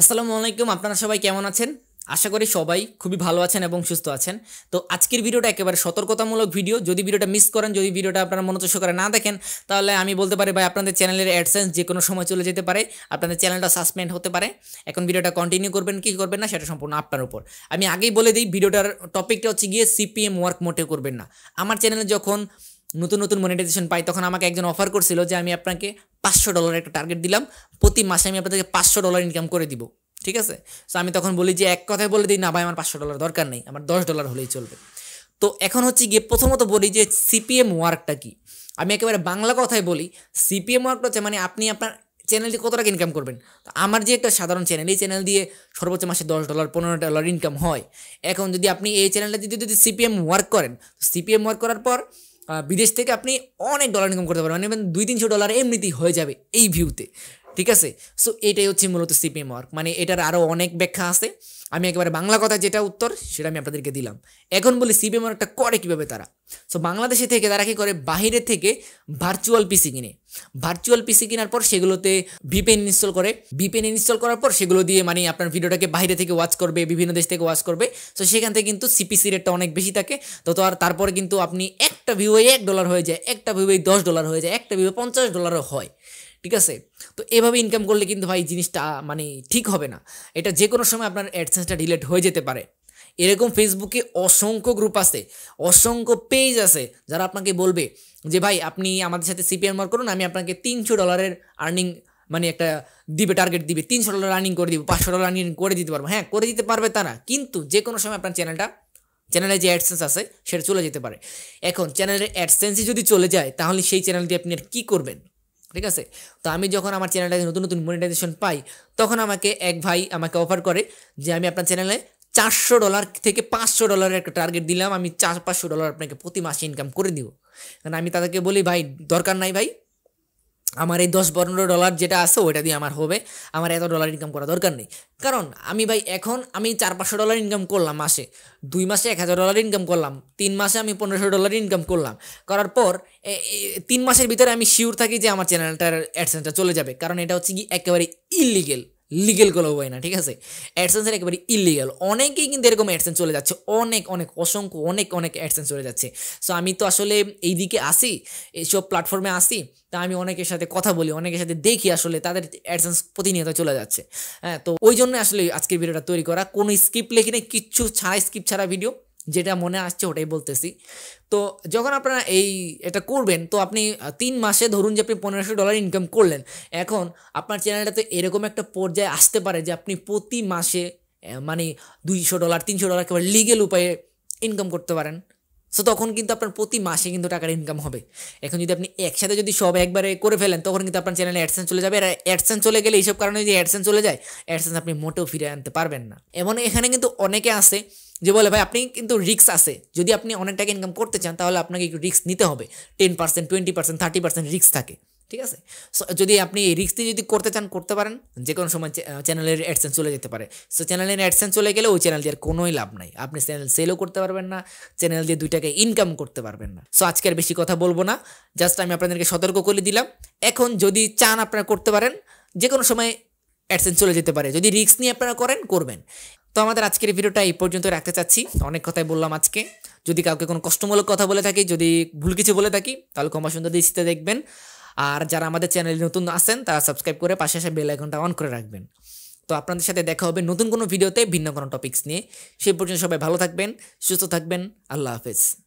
আসসালামু আলাইকুম আপনারা সবাই কেমন আছেন আশা করি সবাই খুবই ভালো আছেন এবং সুস্থ আছেন তো আজকের ভিডিওটা একেবারে সতর্কতামূলক ভিডিও যদি ভিডিওটা মিস করেন যদি ভিডিওটা আপনারা মনোযোগ করে না দেখেন তাহলে আমি বলতে পারি ভাই আপনাদের চ্যানেলের অ্যাডসেন্স যে কোনো সময় চলে যেতে পারে আপনাদের চ্যানেলটা সাসপেন্ড হতে পারে এখন ভিডিওটা কন্টিনিউ করবেন কি করবেন না সেটা সম্পূর্ণ আপনার উপর আমি আগেই বলে দিই ভিডিওটার টপিকটা হচ্ছে গিয়ে সিপিএম ওয়ার্ক মোটে করবেন না আমার চ্যানেলে যখন নতুন নতুন মনিটাইজেশন পাই তখন আমাকে একজন অফার করছিল যে আমি আপনাকে পাঁচশো ডলার একটা টার্গেট দিলাম প্রতি মাসে আমি আপনাদেরকে পাঁচশো ডলার ইনকাম করে দিব ঠিক আছে তো আমি তখন বলি যে এক কথায় বলে দিই না ভাই আমার পাঁচশো ডলার দরকার নেই আমার দশ ডলার হলেই চলবে তো এখন হচ্ছে গিয়ে প্রথমত বলি যে সিপিএম ওয়ার্কটা কি আমি একেবারে বাংলা কথায় বলি সিপিএম ওয়ার্কটা হচ্ছে মানে আপনি আপনার চ্যানেল দিয়ে কত টাকা ইনকাম করবেন তো আমার যে একটা সাধারণ চ্যানেল এই চ্যানেল দিয়ে সর্বোচ্চ মাসে দশ ডলার পনেরো ডলার ইনকাম হয় এখন যদি আপনি এই চ্যানেলটা যদি যদি সিপিএম ওয়ার্ক করেন সিপিএম ওয়ার্ক করার পর বিদেশ থেকে আপনি অনেক ডলার ইনকাম করতে পারবেন মানে দুই তিনশো ডলার এমনিতেই হয়ে যাবে এই ভিউতে ঠিক আছে সো এটাই হচ্ছে মূলত সিপিএম ওয়ার্ক মানে এটার আরও অনেক ব্যাখ্যা আছে আমি একেবারে বাংলা কথা যেটা উত্তর সেটা আমি আপনাদেরকে দিলাম এখন বলি সিপিএম ওয়ার্কটা করে কীভাবে তারা সো বাংলাদেশে থেকে তারা কী করে বাহিরে থেকে ভার্চুয়াল পিসি কিনে ভার্চুয়াল পিসি কেনার পর সেগুলোতে ভিপেন ইনস্টল করে ভিপেন ইনস্টল করার পর সেগুলো দিয়ে মানে আপনার ভিডিওটাকে বাইরে থেকে ওয়াচ করবে বিভিন্ন দেশ থেকে ওয়াচ করবে সো সেখান থেকে কিন্তু সিপিসি রেটটা অনেক বেশি থাকে তো আর তারপরে কিন্তু আপনি একটা ভিউয়ে এক ডলার হয়ে যায় একটা ভিউয়ে দশ ডলার হয়ে যায় একটা ভিউয়ে পঞ্চাশ ডলারও হয় ঠিক আছে তো এভাবে ইনকাম করলে কিন্তু ভাই জিনিসটা মানে ঠিক হবে না এটা যে কোনো সময় আপনার অ্যাডসেন্সটা ডিলেট হয়ে যেতে পারে এরকম ফেসবুকে অসংখ্য গ্রুপ আছে অসংখ্য পেজ আছে যারা আপনাকে বলবে যে ভাই আপনি আমাদের সাথে সিপিএম মার করুন আমি আপনাকে তিনশো ডলারের আর্নিং মানে একটা দিবে টার্গেট দিবে তিনশো ডলার রানিং করে দিবে পাঁচশো ডলার রানিং করে দিতে পারবো হ্যাঁ করে দিতে পারবে তারা কিন্তু যে কোনো সময় আপনার চ্যানেলটা চ্যানেলে যে অ্যাডসেন্স আছে সেটা চলে যেতে পারে এখন চ্যানেলের অ্যাডসেন্সই যদি চলে যায় তাহলে সেই চ্যানেলটি আপনি আর কী করবেন ঠিক আছে তো আমি যখন আমার চ্যানেলে নতুন নতুন মনিটাইজেশন পাই তখন আমাকে এক ভাই আমাকে অফার করে যে আমি আপনার চ্যানেলে চারশো ডলার থেকে পাঁচশো ডলারের একটা টার্গেট দিলাম আমি চার পাঁচশো ডলার আপনাকে প্রতি মাসে ইনকাম করে দিব কারণ আমি তাদেরকে বলি ভাই দরকার নাই ভাই আমার এই দশ পনেরো ডলার যেটা আছে ওইটা দিয়ে আমার হবে আমার এত ডলার ইনকাম করা দরকার নেই কারণ আমি ভাই এখন আমি চার পাঁচশো ডলার ইনকাম করলাম মাসে দুই মাসে এক হাজার ডলার ইনকাম করলাম তিন মাসে আমি পনেরোশো ডলার ইনকাম করলাম করার পর তিন মাসের ভিতরে আমি শিওর থাকি যে আমার চ্যানেলটার অ্যাডসেন্সটা চলে যাবে কারণ এটা হচ্ছে কি একেবারে ইলিগেল লিগেল করা হয় না ঠিক আছে অ্যাডসেন্সের একেবারে ইলিগেল অনেকেই কিন্তু এরকম অ্যাডসেন্স চলে যাচ্ছে অনেক অনেক অসংখ্য অনেক অনেক অ্যাডসেন্স চলে যাচ্ছে সো আমি তো আসলে এই দিকে আসি এইসব প্ল্যাটফর্মে আসি তা আমি অনেকের সাথে কথা বলি অনেকের সাথে দেখি আসলে তাদের অ্যাডসেন্স প্রতিনিয়ত চলে যাচ্ছে হ্যাঁ তো ওই জন্য আসলে আজকের ভিডিওটা তৈরি করা কোনো স্কিপ লেখি নেই কিচ্ছু ছাড়া স্কিপ ছাড়া ভিডিও যেটা মনে আসছে ওটাই বলতেছি তো যখন আপনারা এই এটা করবেন তো আপনি তিন মাসে ধরুন যে আপনি পনেরোশো ডলার ইনকাম করলেন এখন আপনার চ্যানেলটাতে এরকম একটা পর্যায়ে আসতে পারে যে আপনি প্রতি মাসে মানে দুইশো ডলার তিনশো ডলার কেবল লিগেল উপায়ে ইনকাম করতে পারেন সো তখন কিন্তু আপনার প্রতি মাসে কিন্তু টাকার ইনকাম হবে এখন যদি আপনি একসাথে যদি সব একবারে করে ফেলেন তখন কিন্তু আপনার চ্যানেলে অ্যাডসেন্স চলে যাবে আর অ্যাডসেন্স চলে গেলে এইসব কারণে যদি অ্যাডসেন্স চলে যায় অ্যাডসেন্স আপনি মোটেও ফিরে আনতে পারবেন না এমন এখানে কিন্তু অনেকে আছে যে বলে ভাই আপনি কিন্তু রিক্স আছে যদি আপনি অনেক টাকা ইনকাম করতে চান তাহলে আপনাকে একটু রিক্স নিতে হবে ten percent twenty percent thirty percent রিক্স থাকে ঠিক আছে সো যদি আপনি এই রিক্স দিয়ে যদি করতে চান করতে পারেন যে কোনো সময় চ্যানেলের অ্যাডসেন্স চলে যেতে পারে সো চ্যানেলের অ্যাডসেন্স চলে গেলে ওই চ্যানেল দিয়ে আর কোনোই লাভ নাই আপনি চ্যানেল সেলও করতে পারবেন না চ্যানেল দিয়ে দুই টাকা ইনকাম করতে পারবেন না সো আজকে আর বেশি কথা বলবো না জাস্ট আমি আপনাদেরকে সতর্ক করে দিলাম এখন যদি চান আপনারা করতে পারেন যে কোনো সময় অ্যাডসেন্স চলে যেতে পারে যদি রিক্স নিয়ে আপনারা করেন করবেন তো আমাদের আজকের ভিডিওটা এই পর্যন্ত রাখতে চাচ্ছি অনেক কথাই বললাম আজকে যদি কাউকে কোনো কষ্টমূলক কথা বলে থাকি যদি ভুল কিছু বলে থাকি তাহলে ক্ষমা সুন্দর দৃষ্টিতে দেখবেন আর যারা আমাদের চ্যানেলে নতুন আছেন তারা সাবস্ক্রাইব করে পাশে আসে বেল আইকনটা অন করে রাখবেন তো আপনাদের সাথে দেখা হবে নতুন কোনো ভিডিওতে ভিন্ন কোনো টপিকস নিয়ে সেই পর্যন্ত সবাই ভালো থাকবেন সুস্থ থাকবেন আল্লাহ হাফেজ